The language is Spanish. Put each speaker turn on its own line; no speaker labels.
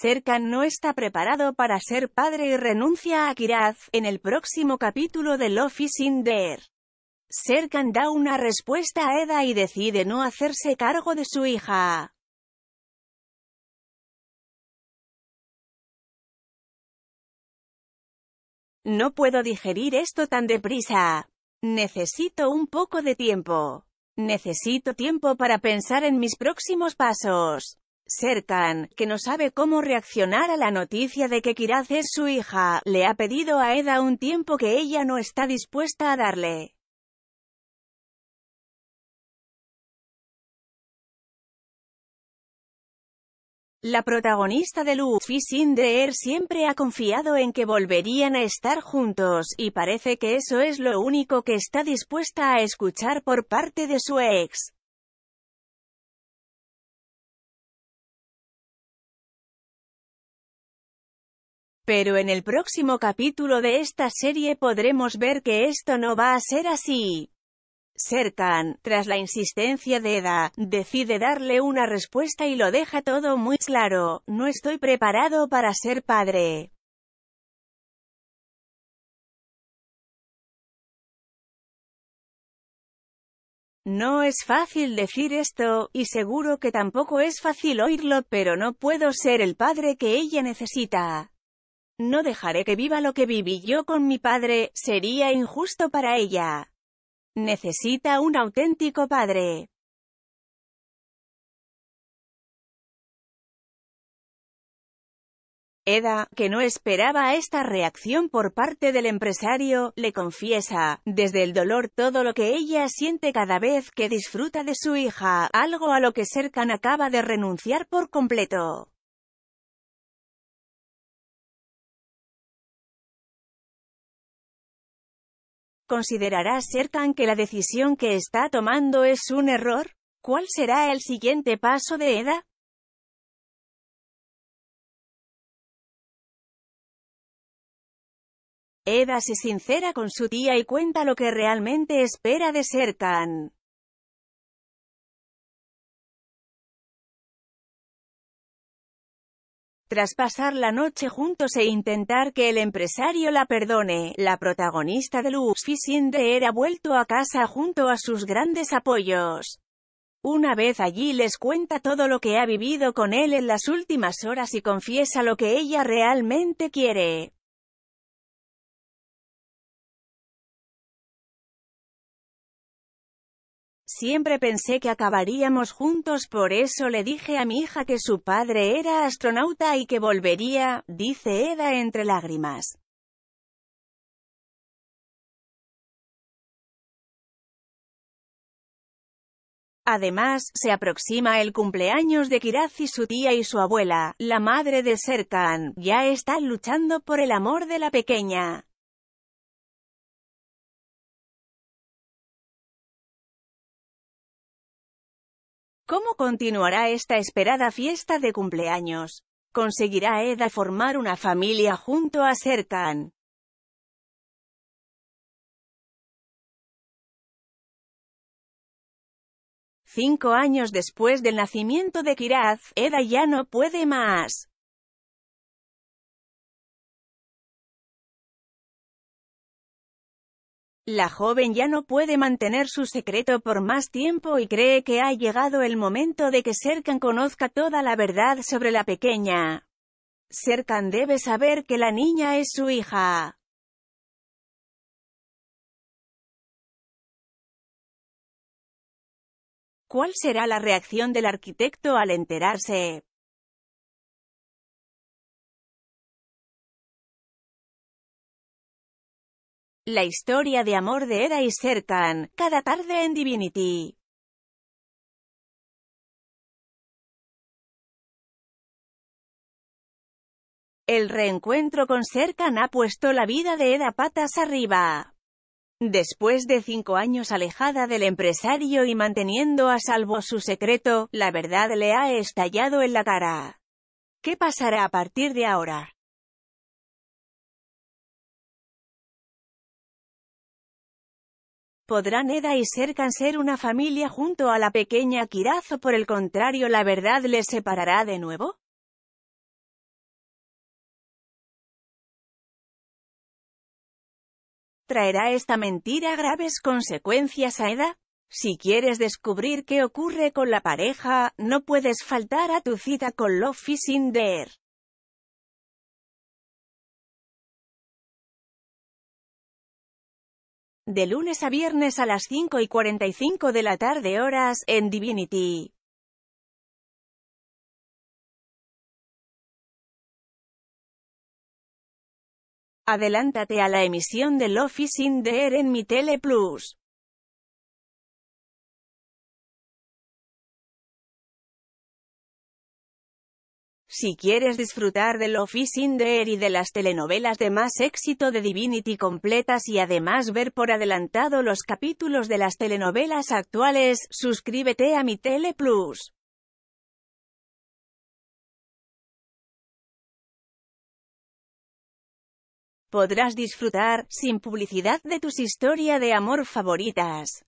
Serkan no está preparado para ser padre y renuncia a Kiraz, en el próximo capítulo de Love is in
the Serkan da una respuesta a Eda y decide no hacerse cargo de
su hija. No puedo digerir esto tan deprisa.
Necesito un poco de tiempo. Necesito tiempo para pensar en
mis próximos pasos. Sertan, que no sabe cómo reaccionar a la noticia
de que Kiraz es su hija, le ha pedido a Eda un tiempo que ella no está dispuesta a
darle. La protagonista de Luffy Sindreer
siempre ha confiado en que volverían a estar juntos, y parece que eso es lo único
que está dispuesta a escuchar por parte de su ex. Pero en el próximo capítulo de esta serie podremos ver que esto no
va a ser así. Serkan, tras la insistencia de Eda, decide
darle una respuesta y lo deja todo muy claro, no estoy preparado para ser
padre. No es fácil decir esto, y
seguro que tampoco es fácil oírlo, pero no puedo ser el padre que ella necesita. No dejaré que viva lo que viví yo con mi padre, sería injusto para
ella. Necesita un auténtico padre. Eda,
que no esperaba esta reacción por parte del empresario, le confiesa, desde
el dolor todo lo que ella siente cada vez que disfruta de su hija, algo a lo que
Serkan acaba de renunciar por completo.
¿Considerará Serkan que la decisión que está tomando es un error? ¿Cuál será el siguiente
paso de EDA? Eda se sincera con su tía y cuenta lo que realmente espera de Serkan. Tras pasar la noche
juntos e intentar que el empresario la perdone, la protagonista de Luz
era vuelto a casa junto a sus grandes apoyos. Una vez allí les
cuenta todo lo que ha vivido con él en las últimas horas y confiesa lo que ella realmente
quiere. Siempre pensé que acabaríamos juntos
por eso le dije a mi hija que su padre era astronauta y que volvería, dice
Eda entre lágrimas. Además, se aproxima
el cumpleaños de Kiraz y su tía y su abuela, la madre de Serkan, ya
están
luchando por el amor de la pequeña. ¿Cómo
continuará esta esperada fiesta de cumpleaños? ¿Conseguirá Eda formar una
familia junto a Serkan? Cinco años después del nacimiento de Kiraz, Eda ya no puede más. La
joven ya no puede mantener su secreto por más tiempo y cree que ha llegado el momento de que Serkan conozca toda la verdad sobre la pequeña. Serkan debe
saber que la niña es su hija. ¿Cuál será la reacción del arquitecto al enterarse? La historia de amor de Eda y Serkan, cada tarde en Divinity. El reencuentro con Serkan ha puesto la vida de Eda patas arriba. Después
de cinco años alejada del empresario y manteniendo a salvo su secreto, la
verdad le ha estallado en la cara. ¿Qué pasará a partir de ahora? ¿Podrán Eda y Serkan ser una familia junto a la pequeña Kiraz o por el contrario la verdad les separará de nuevo? ¿Traerá esta mentira
graves consecuencias a Eda? Si quieres descubrir qué ocurre con la pareja,
no puedes faltar a tu cita con Love sin de lunes a viernes a las 5 y 45 de la tarde horas, en Divinity. Adelántate a la emisión del Office in the Air en mi Tele Plus. Si quieres disfrutar del Office er
y de las telenovelas de más éxito de Divinity completas y además ver por adelantado
los capítulos de las telenovelas actuales, suscríbete a mi Tele Plus. podrás disfrutar, sin publicidad de tus historias de amor favoritas.